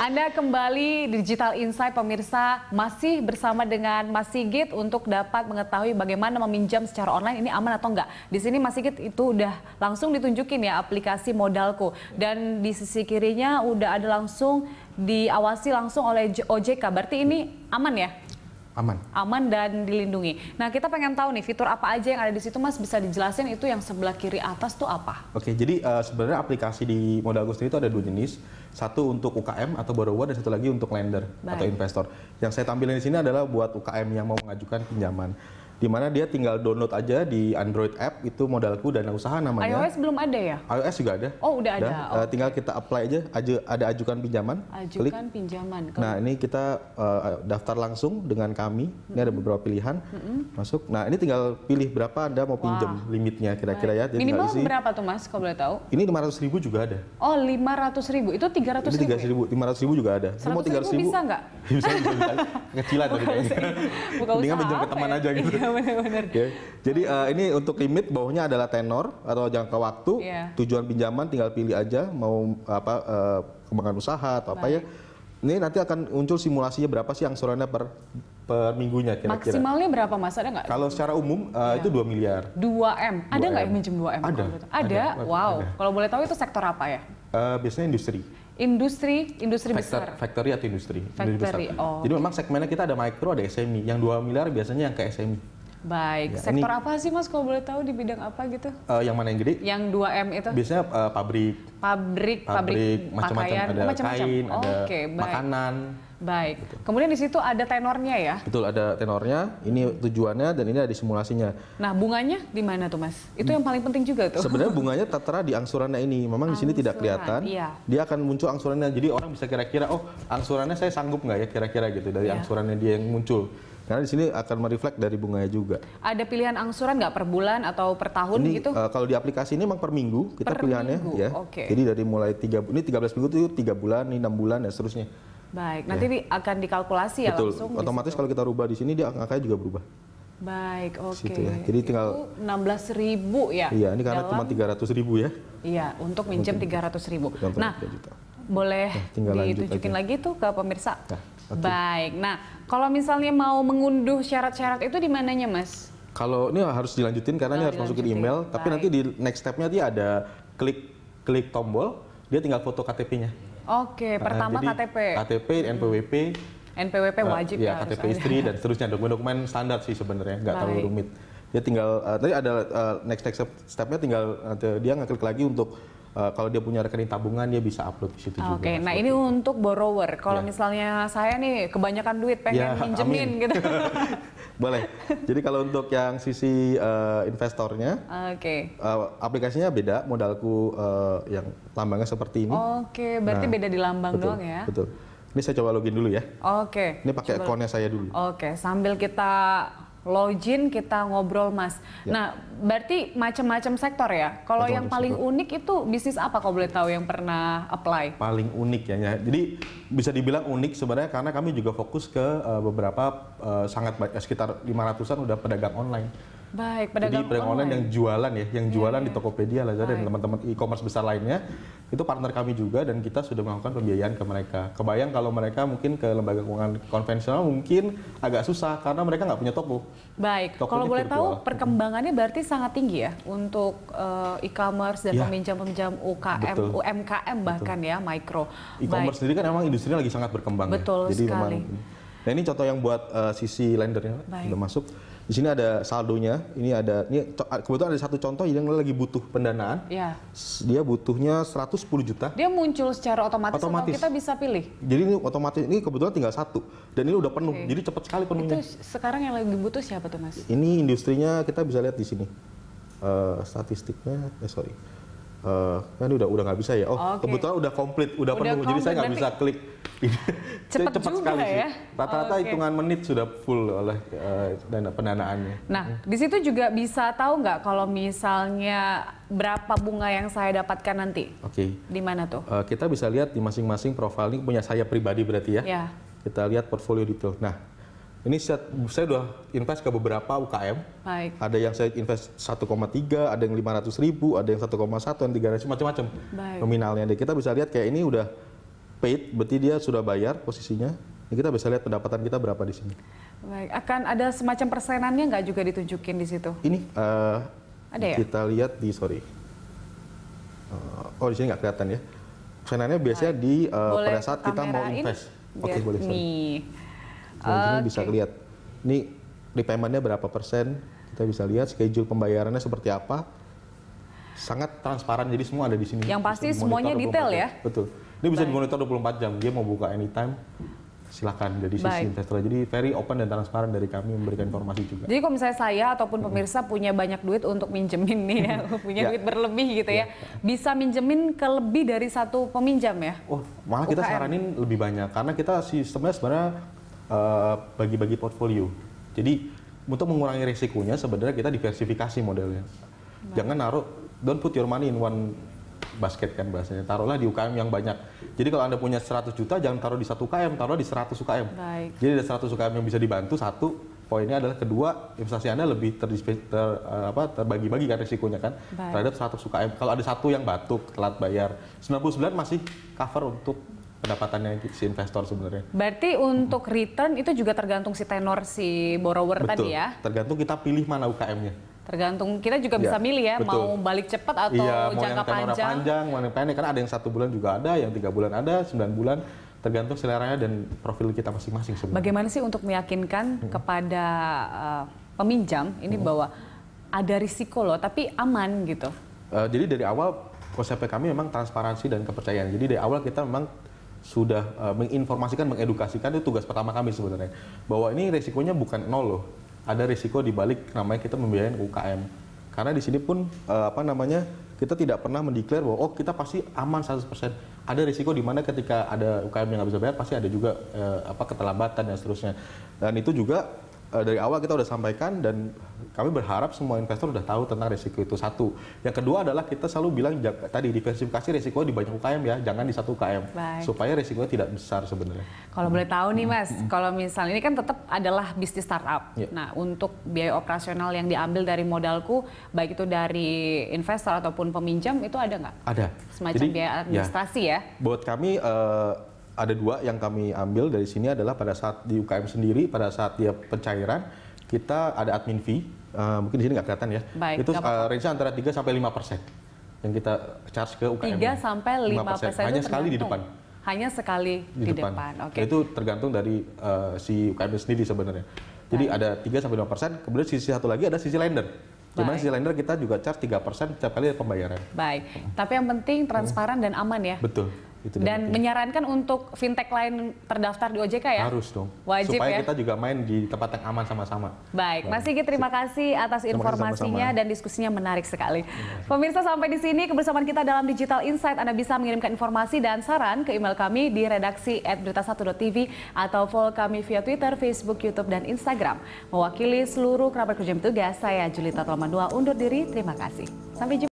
Anda kembali Digital Insight pemirsa masih bersama dengan Mas Sigit untuk dapat mengetahui bagaimana meminjam secara online ini aman atau enggak. Di sini Mas Sigit itu udah langsung ditunjukin ya aplikasi Modalku dan di sisi kirinya udah ada langsung diawasi langsung oleh OJK. Berarti ini aman ya? aman. Aman dan dilindungi. Nah, kita pengen tahu nih fitur apa aja yang ada di situ Mas bisa dijelasin itu yang sebelah kiri atas tuh apa? Oke, jadi uh, sebenarnya aplikasi di Modal Agustin itu ada dua jenis. Satu untuk UKM atau borrower dan satu lagi untuk lender Baik. atau investor. Yang saya tampilkan di sini adalah buat UKM yang mau mengajukan pinjaman di mana dia tinggal download aja di Android app itu modalku dana usaha namanya. iOS belum ada ya? iOS juga ada. Oh udah ada. Dan, oh, uh, tinggal kita apply aja. aja ada ajukan pinjaman. Ajukan klik. pinjaman. Kalo... Nah ini kita uh, daftar langsung dengan kami. Ini mm-hmm. ada beberapa pilihan mm-hmm. masuk. Nah ini tinggal pilih berapa anda mau pinjam wow. limitnya kira-kira ya. Jadi Minimal isi. berapa tuh mas? Kalau boleh tahu? Ini 500 ribu juga ada. Oh 500 ribu itu 300 ini 300 ya? ribu. Ya? 500 ribu juga ada. Mau 300 ribu, bisa nggak? bisa, bisa, Kecilan tadi. Bukan usaha Mendingan pinjam ke teman ya? aja gitu. Iya, Iya, benar-benar. Okay. Jadi uh, ini untuk limit bawahnya adalah tenor atau jangka waktu. Yeah. Tujuan pinjaman tinggal pilih aja mau apa uh, eh, kembangkan usaha atau Baik. apa ya. Ini nanti akan muncul simulasinya berapa sih angsurannya per per minggunya kira-kira. Maksimalnya berapa Mas? Ada nggak? Kalau secara umum uh, eh, yeah. itu 2 miliar. 2 M. Ada nggak yang minjem 2 M? Ada. Ada? ada. Wow. Ada. Kalau boleh tahu itu sektor apa ya? Uh, biasanya industri industri industri Factor, besar factory atau industri factory industri besar. Oh. jadi memang segmennya kita ada micro ada SME yang 2 miliar biasanya yang ke SME Baik. Ya, Sektor ini, apa sih Mas kalau boleh tahu di bidang apa gitu? Uh, yang mana yang gede? Yang 2M itu. Biasanya uh, pabrik. Pabrik, pabrik macam-macam ada oh, macam -macam. kain, oh, ada okay, makanan. Baik. Gitu. Kemudian di situ ada tenornya ya? Betul, ada tenornya. Ini tujuannya dan ini ada simulasinya. Nah, bunganya di mana tuh Mas? Itu yang paling penting juga tuh. Sebenarnya bunganya tertera di angsurannya ini. Memang Angsuran, di sini tidak kelihatan. Iya. Dia akan muncul angsurannya. Jadi orang bisa kira-kira, oh angsurannya saya sanggup nggak ya kira-kira gitu dari iya. angsurannya dia yang muncul. Karena di sini akan mereflek dari bunganya juga. Ada pilihan angsuran nggak per bulan atau per tahun ini, gitu? Uh, kalau di aplikasi ini memang per minggu kita per pilihannya minggu. ya. Okay. Jadi dari mulai tiga ini 13 minggu itu tiga bulan, ini enam bulan dan seterusnya. Baik, nanti ya. akan dikalkulasi ya Betul. langsung. Otomatis kalau kita rubah di sini dia angkanya juga berubah. Baik, oke. Okay. Ya. Jadi tinggal enam belas ribu ya. Iya, ini karena dalam, cuma tiga ratus ribu ya. Iya, untuk minjem tiga ratus ribu. Nah, juta boleh nah, ditunjukin lagi tuh ke pemirsa. Nah, ya, okay. Baik. Nah, kalau misalnya mau mengunduh syarat-syarat itu di mananya, Mas? Kalau ini harus dilanjutin karena ini oh, harus masukin email, Baik. tapi nanti di next step-nya dia ada klik klik tombol, dia tinggal foto KTP-nya. Oke, okay, nah, pertama jadi, KTP. KTP, NPWP, NPWP nah, wajib uh, ya, Harus KTP istri dan seterusnya dokumen-dokumen standar sih sebenarnya, nggak terlalu rumit. Dia tinggal uh, tadi ada uh, next step step-nya tinggal uh, dia ngeklik lagi untuk uh, kalau dia punya rekening tabungan dia bisa upload di situ okay. juga. Oke, nah ini itu. untuk borrower. Kalau yeah. misalnya saya nih kebanyakan duit pengen yeah, minjemin gitu. Boleh. Jadi kalau untuk yang sisi uh, investornya, oke. Okay. Uh, eh, aplikasinya beda, modalku uh, yang lambangnya seperti ini. Oke, okay, berarti nah, beda di lambang betul, doang ya. Betul. Ini saya coba login dulu ya. Oke. Okay. Ini pakai akunnya saya dulu. Oke, okay. sambil kita login, kita ngobrol Mas. Ya. Nah, berarti macam-macam sektor ya. Kalau yang paling sektor. unik itu bisnis apa Kau boleh tahu yang pernah apply? Paling unik ya. ya. Jadi bisa dibilang unik sebenarnya karena kami juga fokus ke uh, beberapa uh, sangat banyak sekitar 500-an udah pedagang online Baik, pedagang Jadi pedagang online. yang jualan ya, yang iya, jualan yeah, di iya. Tokopedia, Lazada dan teman-teman e-commerce besar lainnya itu partner kami juga dan kita sudah melakukan pembiayaan ke mereka. Kebayang kalau mereka mungkin ke lembaga keuangan konvensional mungkin agak susah karena mereka nggak punya toko. Baik, Tokonya kalau boleh virtual. tahu perkembangannya berarti sangat tinggi ya untuk uh, e-commerce dan iya. peminjam-peminjam ya. UKM, Betul. UMKM bahkan Betul. ya mikro. E-commerce sendiri kan memang industri lagi sangat berkembang. Ya. Betul ya. Jadi sekali. Memang, nah ini contoh yang buat uh, sisi lendernya sudah masuk. Di sini ada saldonya. Ini ada ini kebetulan ada satu contoh yang lagi butuh pendanaan. Iya. Dia butuhnya 110 juta. Dia muncul secara otomatis, otomatis. atau kita bisa pilih. Jadi ini otomatis ini kebetulan tinggal satu dan ini udah penuh. Okay. Jadi cepat sekali penuhnya. Itu sekarang yang lagi butuh siapa tuh Mas? Ini industrinya kita bisa lihat di sini. Uh, statistiknya eh sorry Uh, kan udah udah nggak bisa ya. Oh okay. kebetulan udah komplit, udah, udah penuh, komplit, jadi saya nggak bisa klik. Cepet cepet sekali ya? sih. Rata-rata okay. hitungan menit sudah full oleh uh, eh, dana pendanaannya. Nah, hmm. di situ juga bisa tahu nggak kalau misalnya berapa bunga yang saya dapatkan nanti? Oke. Okay. Di mana tuh? Uh, kita bisa lihat di masing-masing profil ini punya saya pribadi berarti ya. Yeah. Kita lihat portfolio detail. Nah, ini saya, saya invest ke beberapa UKM. Baik. Ada yang saya invest 1,3, ada yang 500 ribu, ada yang 1,1, yang 300, macam-macam nominalnya. Jadi kita bisa lihat kayak ini udah paid, berarti dia sudah bayar posisinya. Ini kita bisa lihat pendapatan kita berapa di sini. Baik, akan ada semacam persenannya nggak juga ditunjukin di situ? Ini uh, ada ya? kita lihat di sorry. Uh, oh di sini nggak kelihatan ya. Persenannya biasanya Baik. di uh, pada saat kita mau invest. Oke okay, boleh. Sorry. Nih. Manajemen okay. bisa lihat ini repaymentnya berapa persen, kita bisa lihat schedule pembayarannya seperti apa. Sangat transparan jadi semua ada di sini. Yang pasti semuanya detail ya. Betul. ini bisa Baik. dimonitor 24 jam. Dia mau buka anytime silakan jadi sisi Baik. investor. Jadi very open dan transparan dari kami memberikan informasi juga. Jadi kalau misalnya saya ataupun pemirsa punya banyak duit untuk minjemin nih ya, punya ya. duit berlebih gitu ya, ya, bisa minjemin ke lebih dari satu peminjam ya? Oh, malah kita saranin lebih banyak karena kita sistemnya sebenarnya Eh, bagi-bagi uh, portfolio. Jadi untuk mengurangi risikonya sebenarnya kita diversifikasi modelnya. Baik. Jangan naruh don't put your money in one basket kan bahasanya. Taruhlah di UKM yang banyak. Jadi kalau Anda punya 100 juta jangan taruh di satu UKM, taruh di 100 UKM. Baik. Jadi ada 100 UKM yang bisa dibantu satu poinnya adalah kedua investasi Anda lebih ter, ter eh, terbagi-bagi kan risikonya kan Baik. terhadap 100 UKM. Kalau ada satu yang batuk telat bayar, 99 masih cover untuk pendapatannya si investor sebenarnya. Berarti untuk return itu juga tergantung si tenor si borrower Betul. tadi ya? tergantung kita pilih mana UKM-nya. Tergantung kita juga bisa iya, milih ya, betul. mau balik cepat atau ya, mau jangka yang panjang. panjang, mau yang pendek. Karena ada yang satu bulan juga ada, yang tiga bulan ada, sembilan bulan. Tergantung seleranya dan profil kita masing-masing sebenarnya. Bagaimana sih untuk meyakinkan hmm. kepada uh, peminjam ini hmm. bahwa ada risiko loh, tapi aman gitu? Uh, jadi dari awal konsepnya kami memang transparansi dan kepercayaan. Jadi dari awal kita memang sudah uh, menginformasikan, mengedukasikan itu tugas pertama kami sebenarnya. Bahwa ini risikonya bukan nol loh. Ada risiko di balik namanya kita membiayai UKM. Karena di sini pun uh, apa namanya kita tidak pernah mendeklar bahwa oh kita pasti aman 100%. Ada risiko di mana ketika ada UKM yang nggak bisa bayar pasti ada juga uh, apa keterlambatan dan seterusnya. Dan itu juga Eh, dari awal kita sudah sampaikan dan kami berharap semua investor sudah tahu tentang risiko itu satu. Yang kedua adalah kita selalu bilang tadi diversifikasi risiko di banyak UKM ya, jangan di satu UKM Baik. supaya risikonya tidak besar sebenarnya. Kalau hmm. boleh tahu nih hmm. Mas, hmm. kalau misalnya ini kan tetap adalah bisnis startup. Ya. Nah, untuk biaya operasional yang diambil dari modalku baik itu dari investor ataupun peminjam itu ada nggak? Ada. Semacam Jadi, biaya ya. administrasi ya. ya. Buat kami uh, ada dua yang kami ambil dari sini adalah pada saat di UKM sendiri pada saat dia pencairan kita ada admin fee uh, mungkin di sini nggak kelihatan ya Baik, itu uh, eh, range antara 3 sampai lima persen yang kita charge ke UKM 3 sampai lima persen hanya sekali di depan hanya sekali di, di depan, depan. Okay. itu tergantung dari uh, si UKM sendiri sebenarnya jadi Baik. ada 3 sampai 5 persen kemudian sisi satu lagi ada sisi lender Cuman sisi lender kita juga charge 3% setiap kali pembayaran. Baik. Tapi yang penting transparan dan aman ya. Betul. Itu Dan dan menyarankan untuk fintech lain terdaftar di OJK ya? Harus dong. Wajib Supaya ya? kita juga main di tempat yang aman sama-sama. Baik, masih Mas Sigit terima kasih atas informasinya dan diskusinya menarik sekali. Pemirsa sampai di sini kebersamaan kita dalam Digital Insight. Anda bisa mengirimkan informasi dan saran ke email kami di redaksi @berita1.tv atau follow kami via Twitter, Facebook, YouTube, dan Instagram. Mewakili seluruh kerabat kerja tugas, saya Julita Tolomandua undur diri. Terima kasih. Sampai jumpa.